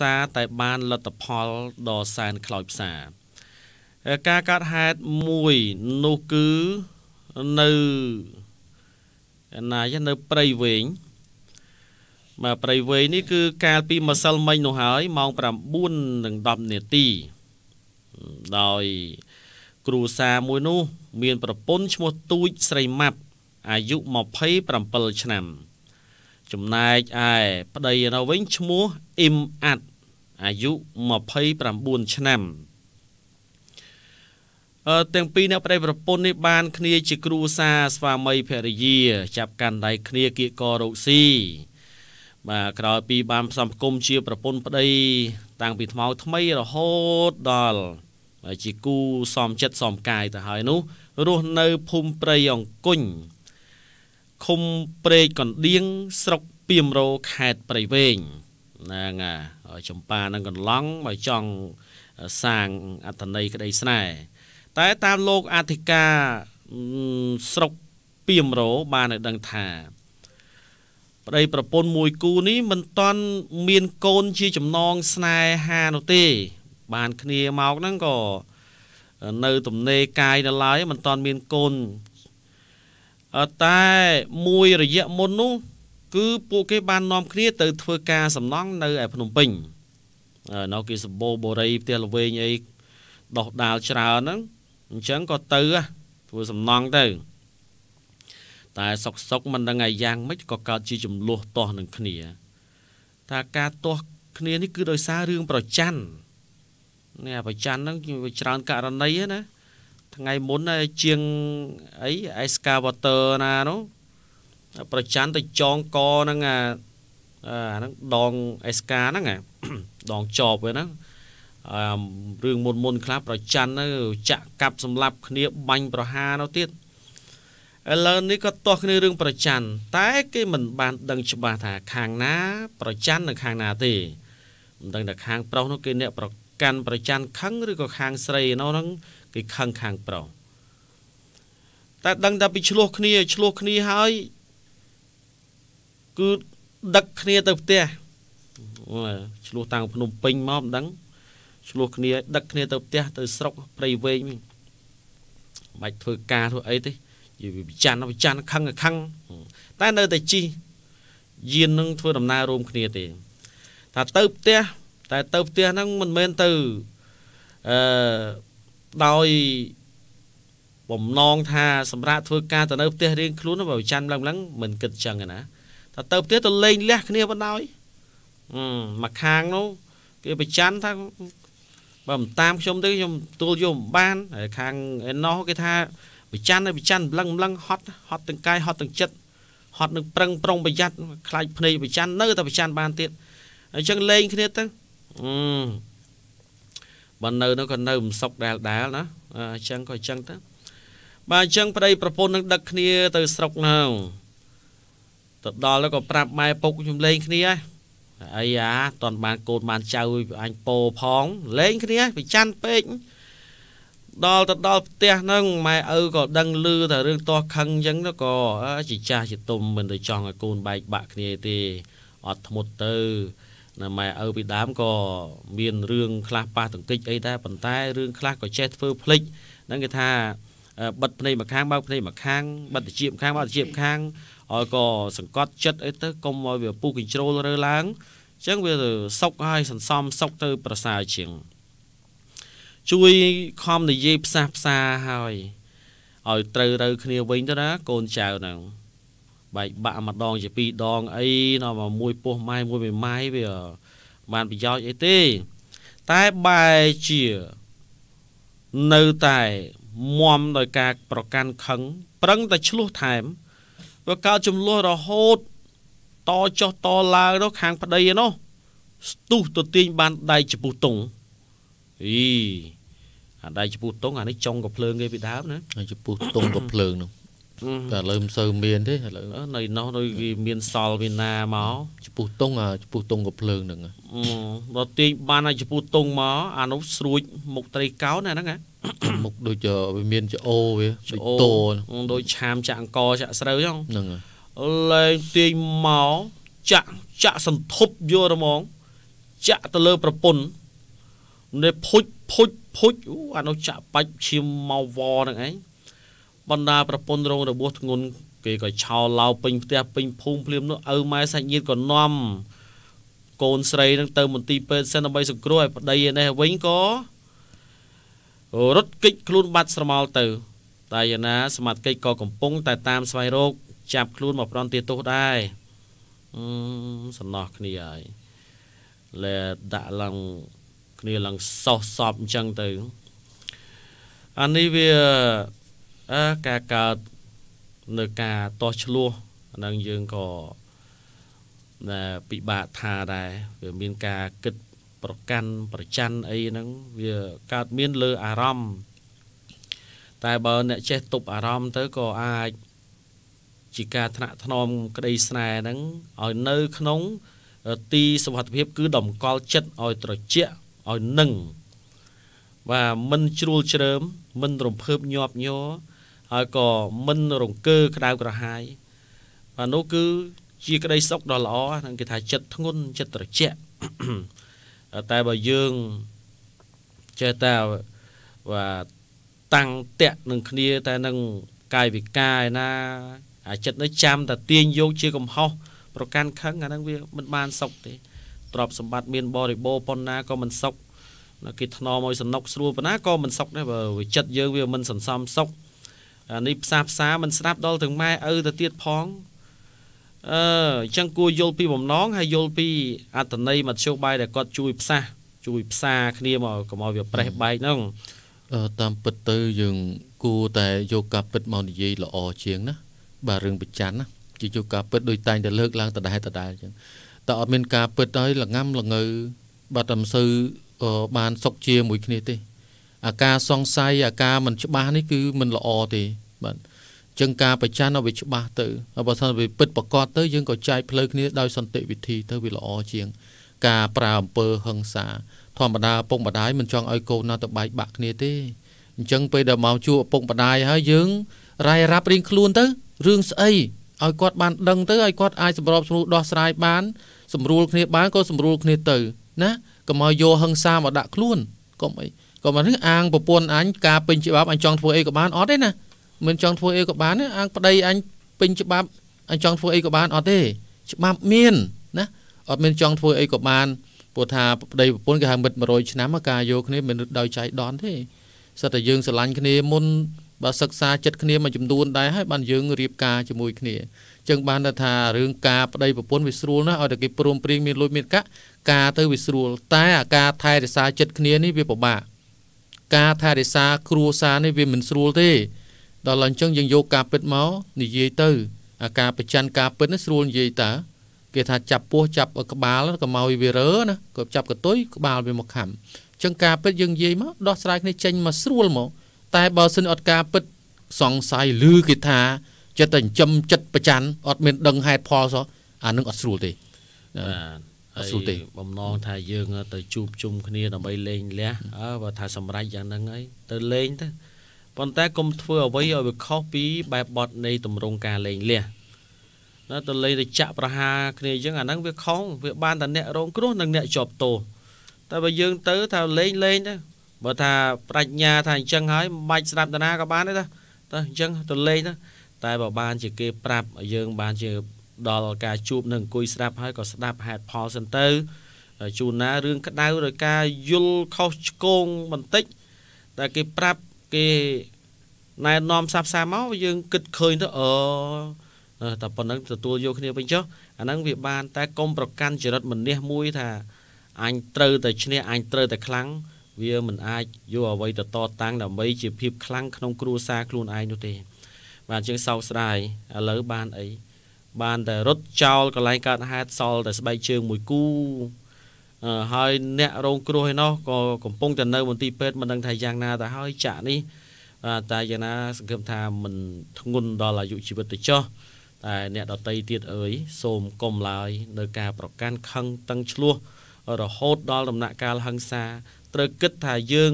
សារតែបានលទ្ធផលដ៏សែនខ្លោចផ្សា ការកាត់ហេតុមួយនោះគឺនៅណាយនៅព្រៃវែងបាទព្រៃវែងនេះគឺកាលពីម្សិលមិញនោះហើយម៉ោង9:10នាទីដោយ គ្រូសាមួយនោះ មាន ប្រពន្ធឈ្មោះទូចស្រីម៉ាប់អាយុ27ឆ្នាំ ចំណែកឯប្តីនៅវិញឈ្មោះអ៊ីមអាត់អាយុ29ឆ្នាំអឺទាំងពីរអ្នកប្តីប្រពន្ធនេះបានគ្នាជាគ្រួសារស្វាមីភរិយា ចាប់កាន់ដៃគ្នាគៀកករោគស៊ីបាទក្រោយពីបានផ្សំផ្គុំជាប្រពន្ធប្តីតាំងពីថ្មោថ្មីរហូតដល់ជាគូសំចិត្តសំកាយទៅហើយនោះរស់នៅភូមិព្រៃអង្គញឃុំព្រែកកណ្ដៀងស្រុកពីមរោខេត្តព្រៃវែងហ្នឹងចម្ប៉ានឹងកន្លងបើចង់សាងអត្តន័យក្តីស្នេហ៍តែតាមលោកអធិការស្រុកពីមរោបានឲ្យដឹងថា ប្តីប្រពន្ធមួយគូនេះ មិនតាន់មានកូនជាចំណងស្នេហានោះទេ បានគ្នាមកហ្នឹងក៏នៅ ទំនេរកាយនៅឡើយមិនតាន់មានកូនតែមួយរយៈមុននោះគឺពួកគេបាននាំគ្នាទៅ ធ្វើការសំណង់នៅឯភ្នំពេញនៅគេសម្បូរបុរីផ្ទះល្វែងអីដោះដាលច្រើនហ្នឹងអញ្ចឹងក៏ទៅធ្វើសំណង់ទៅតែសុកសុកមិនដឹងឯយ៉ាងម៉េចក៏កើតជាចំនួនទាស់នឹងគ្នាថាការទាស់គ្នានេះគឺដោយសាររឿងប្រច័ននេះប្រច័នហ្នឹងវាច្រើនករណីណាថ្ងៃមុនជាងអី excavator ណានោះប្រច័ន្ទទៅចងកហ្នឹងអាហ្នឹងដងអេសកាហ្នឹងដងចប់វាហ្នឹងអឺរឿងមុនមុនខ្លះប្រច័ន្ទទៅចាក់កាប់សម្លាប់គ្នាបាញ់ប្រហារនៅទៀតឥឡូវនេះក៏ទាស់គ្នារឿងប្រច័ន្ទតែគេមិនបានដឹងច្បាស់ថាខាងណា ប្រច័ន្ទនិងខាងណាទេមិនដឹងថាខាងប្រុសនោះគេអ្នកប្រកាន់ប្រច័ន្ទខឹងឬក៏ខាងស្រីនោះហ្នឹងគេខឹងខាងប្រុសតែដឹងតែពីឆ្លោះគ្នា ឆ្លោះគ្នាហើយគឺដឹកគ្នាទៅផ្ទះឆ្លោះតាំងភ្នំពេញមកមិនដឹងឆ្លោះគ្នាដឹកគ្នា ទៅផ្ទះទៅស្រុកព្រៃវែងវិញបាច់ធ្វើការធ្វើអីទេយីវិចារណ៍វិចារណ៍ខឹងខឹងតែនៅតែជីយាននឹង ធ្វើដំណើររួមគ្នាទេ ថាទៅផ្ទះតែទៅផ្ទះហ្នឹងមិនមែនទៅអឺដោយបំណងថាសម្រាប់ធ្វើការទៅនៅផ្ទះរៀងខ្លួនបើច័ន្ទឡើងឡើងមិនគិតចឹងណាទៅផ្ទះទៅលេងលះគ្នាបណ្ដោយអឺមកខាងនោះគេប្រច័នថាបើមិនតាមខ្ញុំទេខ្ញុំទួលយកមិនបានហើយខាងឯណោះគេថាប្រច័នហើយប្រច័នម្លឹងម្លឹងហត់ហត់ទាំងកាយហត់ទាំងចិត្តហត់នឹងប្រឹងប្រុងប្រយ័ត្នខ្លាចភ្នែកប្រច័ននៅតែប្រច័នបានទៀតអញ្ចឹងលេងគ្នាទៅអឺបើនៅនោះក៏នៅមិនសុខដែលដែលណាអញ្ចឹងក៏អញ្ចឹងទៅបាទអញ្ចឹងប្តីប្រពន្ធនឹង ដឹកគ្នា ទៅស្រុកនៅទៅដល់នោះក៏ប្រាប់ម៉ែពុកខ្ញុំលេងគ្នាអាយ៉ាតន់បានកូនបានចៅអញពោផងលេងគ្នាប្រច័ន្ទពេកដល់ទៅដល់ផ្ទះហ្នឹងម៉ែឪក៏ដឹងឮតែរឿងទាស់ខឹងអញ្ចឹងទៅក៏ជាចាស់ជាទុំមិនទៅចង់ឲ្យកូនបែកបាក់គ្នាទេអត់ធ្មត់ទៅណាម៉ែឪពីដើមក៏មានរឿងខ្លះប៉ះទង្គិចអីដែរប៉ុន្តែរឿងខ្លះក៏ចេះធ្វើភ្លេចហ្នឹងគេថាបិទភ្នែកម្ខាងបើភ្នែកម្ខាងបិទតិចម្ខាងបើតិចម្ខាងហើយក៏សង្កត់ចិត្តអីទៅកុំឲ្យវាពុះ control រើឡើងអញ្ចឹងវាទៅសុកហើយសន្សំសុកទៅប្រសើរជាងជួយខំនិយាយផ្សះផ្សាហើយឲ្យត្រូវទៅគ្នាវិញទៅណាកូនចៅហ្នឹងបែកបាក់ម្ដង ជាពីរដងអីនាំមកមួយពោះម៉ែមួយមេម៉ាយវាបានប្រយោជន៍អីទេតែបែជានៅតែមមដោយការប្រកាន់ខឹងប្រឹងតែឆ្លោះថែមវាកើតចំនួនរហូតតចុះតឡើងនោះខាងប្តីនោះស្ទុះទៅទាញបានដៃចពុះតុងអីអាដៃចពុះតុងអានេះចុងកំភ្លើងគេពីដើមណាដៃចពុះតុងកំភ្លើងនោះតែឥឡូវមិនសូវមានទេឥឡូវនៅនោះដូចគេមានសល់វាណាមកចពុះតុងអាចពុះតុងកំភ្លើងហ្នឹងដល់ទាញបានអាចពុះតុងមកអានោះស្រួចមុខត្រីកោណហ្នឹងណាមុខដូចវាមានចោវាដូចតោដូចឆាមចាក់អង្គចាក់ស្រូវចឹងហ្នឹងលែងទាញមកចាក់ចាក់សន្ធប់យកហ្មង ចាក់ទៅលើប្រពន្ធនេះភុចភុចភុចអូអានោះចាក់បាច់ឈាមមកវហ្នឹងឯងបណ្ដាប្រពន្ធរងរបួសធ្ងន់គេក៏ឆោឡោពេញផ្ទះពេញភូមិភ្លាមនោះឪម៉ែសាច់ញាតិក៏នាំកូនស្រីនឹងទៅមន្ទីរពេទ្យសិនដើម្បីសង្គ្រោះឲ្យប្តីឯនេះវិញក៏រត់គេចខ្លួនបាត់ស្រមោលទៅតាយណា សមត្ថកិច្ចក៏កំពុង តែតាមស្វែងរកចាប់ខ្លួនមកប្រន់ទាទោសដែរអឺសំណោះគ្នាហើយលែដាក់ឡើងគ្នាឡើងសោះសពអញ្ចឹងទៅអានេះវាអើការកើតនៅការតោះឆ្លោះហ្នឹងយើងក៏ណាពិបាកថាដែរវាមានការគិតប្រកាន់ប្រច័នអីហ្នឹងវាកើតមានលើអារម្មណ៍តែបើអ្នកចេះទប់អារម្មណ៍ទៅក៏អាច ជាការថ្នាក់ថ្នមក្តីស្នេហ៍ហ្នឹងឲ្យនៅក្នុង ទីសុវត្ថិភាព គឺតម្កល់ចិត្តឲ្យត្រជាក់ឲ្យនឹងបាទមិនជ្រួលជ្រើមមិនរំភើបញាប់ញ័រហើយក៏មិនរង្គើក្តៅក្រហាយបាទនោះគឺ ជាក្តីសុខដ៏ល្អហ្នឹងគេថាចិត្តធ្ងន់ចិត្តត្រជាក់តែបើយើងចេះតែថាតាំងតាក់នឹងគ្នាតែនឹងកាយវិការឯណាអាចិត្តនេះចាំតែទាញយកជាកំហុសប្រកាន់ខឹងអាហ្នឹងវាមិនបានសុខទេទ្រព្យសម្បត្តិមានបរិបូរប៉ុណ្ណាក៏មិនសុខគេថ្នមឲ្យសំណុកស្រួលប៉ុណ្ណាក៏មិនសុខដែរបើវាចិត្តយើងវាមិនសន្សំសុខអានេះផ្សះផ្សាមិនស្ដាប់ដល់ទាំងម៉ែឪទៅទៀតផងអឺអញ្ចឹងគួរយល់ពីបំណងហើយយល់ពីអត្តន័យមធ្យោបាយដែលគាត់ជួយ ផ្សះជួយ ផ្សាគ្នាមកកុំឲ្យវាប្រេះបែកហ្នឹងតាមពិតទៅយើងគួរតែយកការពិតមកនិយាយល្អជាងណាបាទរឿងប្រច័ណ្ឌណាជាយកការពិតដោយតែងតែលើកឡើងដដែលដដែលចឹងតែអត់មានការពិតហើយល្ងាំល្ងើបាត់តែមិនសូវបានសុខជាមួយគ្នាទេអាការសង្ស័យអាការមិនច្បាស់នេះគឺមិនល្អទេបាទចឹងការប្រច័នឲ្យវាច្បាស់ទៅបើសិនវាពិតប្រកបទៅយើងក៏ចែកផ្លូវគ្នាដោយសន្តិវិធីទៅវាល្អជាង ការប្រើអំពើហិង្សាធម្មតាឪពុកម្ដាយមិនចង់ឲ្យកូនណាទៅបែកបាក់គ្នាទេអញ្ចឹងពេលដែលមកជួបឪពុកម្ដាយហើយយើងរាយរាប់រៀងខ្លួនទៅរឿងស្អីឲ្យគាត់បានដឹងទៅឲ្យគាត់អាចសម្របសម្រួលដោះស្រាយបានសម្រួលគ្នាបានក៏សម្រួលគ្នាទៅណាកុំឲ្យយកហិង្សាមកដាក់ខ្លួនកុំអីកុំអានេះអាងប្រពន្ធអញការពេញច្បាប់អញចង់ធ្វើអីក៏បានអត់ទេណាមិនចង់ធ្វើអីក៏បានណាអាងប្តីអញពេញច្បាប់អញចង់ធ្វើអីក៏បានអត់ទេ ច្បាប់មានណាអត់មានចង់ធ្វើអីក៏បានព្រោះថាប្តីប្រពន្ធគេហៅមិត្ត100ឆ្នាំការយកគ្នាមិនដោយចៃដន្យទេសិតតែយើងស្រឡាញ់គ្នាមុនបើសិក្សាចិត្តគ្នាមួយចំនួនដែរហើយបានយើងរៀបការជាមួយគ្នាចឹងបានថារឿងការប្តីប្រពន្ធវាស្រួលណាស់ឲ្យតែគេព្រមព្រៀងមានលុយមានកាក់ការទៅវាស្រួលតែអាការថែរក្សាចិត្តគ្នានេះវាពិបាកការថែរក្សាគ្រួសារនេះវាមិនស្រួលទេដល់ឡើងចឹងយើងយកការពិតមកនិយាយទៅអាការប្រច័នការពិតនេះស្រួលនិយាយតាគេថាចាប់ពោះចាប់ក្បាលក៏មកវារើណាក៏ចាប់កតុយក្បាលវាមកខំចឹងការពិតយើងនិយាយមកដោះស្រាយគ្នាចេញមកស្រួលមកតែបើសិនអត់ការពិតសង្ស័យឮគេថាចិត្តតែចិញ្ចឹមចិត្តប្រច័នអត់មានដឹងហេតុផលសោះអានឹងអត់ស្រួលទេបាទអត់ស្រួលទេបំណងថាយើងទៅជួបជុំគ្នាដើម្បីលេងលះអើបើថាសម្រេចយ៉ាងហ្នឹងហើយទៅលេងទៅប៉ុន្តែកុំធ្វើអ្វីឲ្យវាខុសពីបែបបត់នៃទម្រង់ការលេងលះណាទៅលេងទៅចាក់ប្រហារគ្នាយើងអាហ្នឹងវាខុសវាបានតែអ្នករងគ្រោះនិងអ្នកជាប់ទោសតែបើយើងទៅថាលេងលេងទៅបើថាប្រាជ្ញាថាអញ្ចឹងហើយមិនបាច់ស្ដាប់តាណាក៏បានដែរតើអញ្ចឹងទៅលេងទៅតែបើបានជាគេប្រាប់យើងបានជាដល់ការជួបនឹងអង្គុយស្ដាប់ហើយក៏ស្ដាប់ហេតុផលសិនទៅជួនណារឿងក្តៅឬការយល់ខុសឆ្គងបន្តិចតែគេប្រាប់គេណែនាំសាផ្សាមកយើងគិតឃើញទៅអឺតែប៉ុណ្ណឹងទទួលយកគ្នាវិញចុះអាហ្នឹងវាបានតែកុំប្រកាន់ចរិតមនះមួយថាអញត្រូវតែឈ្នះអញត្រូវតែខ្លាំងវាមិនអាចយកអ្វីទៅតតាំងដើម្បីជាភាពខ្លាំងក្នុងគ្រួសារខ្លួនឯងនោះទេ បានជាងសោកស្ដាយឥឡូវបានអីបានតែរត់ចោលកន្លែងកើតហេតុសល់តែស្បែកជើងមួយគូហើយអ្នករងគ្រោះឯណោះក៏កំពុងតែនៅមន្ទីរពេទ្យមិនដឹងថាយ៉ាងណាទៅហើយចាក់នេះបាទតែយ៉ាងណាសង្ឃឹមថាមិនធ្ងន់ដល់អាយុជីវិតទៅចោះតែអ្នកដតីទៀតអើយសូមកុំឡើយ នៅការប្រកាន់ខឹងតឹងឆ្លោះរហូតដល់ដំណាក់កាលហឹង្សាត្រូវគិតថាយើង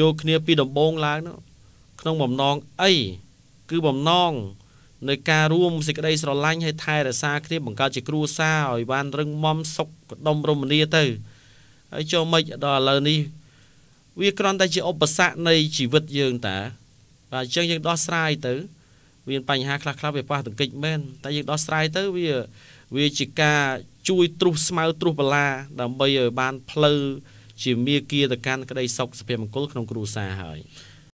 យកគ្នាពីដំបងឡើងនោះក្នុងបំណងអីគឺបំណងនៃការរួមសេចក្តីស្រឡាញ់ឲ្យថែរក្សាគ្នាបង្កើតជាគ្រួសារឲ្យបានរឹងមាំសុខដុំរមនាទៅហើយចូលមិនដល់ឥឡូវនេះវាគ្រាន់តែជាឧបសគ្គនៃជីវិតយើងតាបាទអញ្ចឹងយើងដោះស្រាយទៅ មានបញ្ហាខ្លះខ្លះវាប៉ះទង្គិចមែនតែយើងដោះស្រាយទៅវាវាជាការជួយទ្រុសស្មៅទ្រុសបលា ដើម្បីឲ្យបានផ្លូវជាមាគាទៅកាន់ក្តីសុខសុភមង្គលក្នុងគ្រួសារហើយ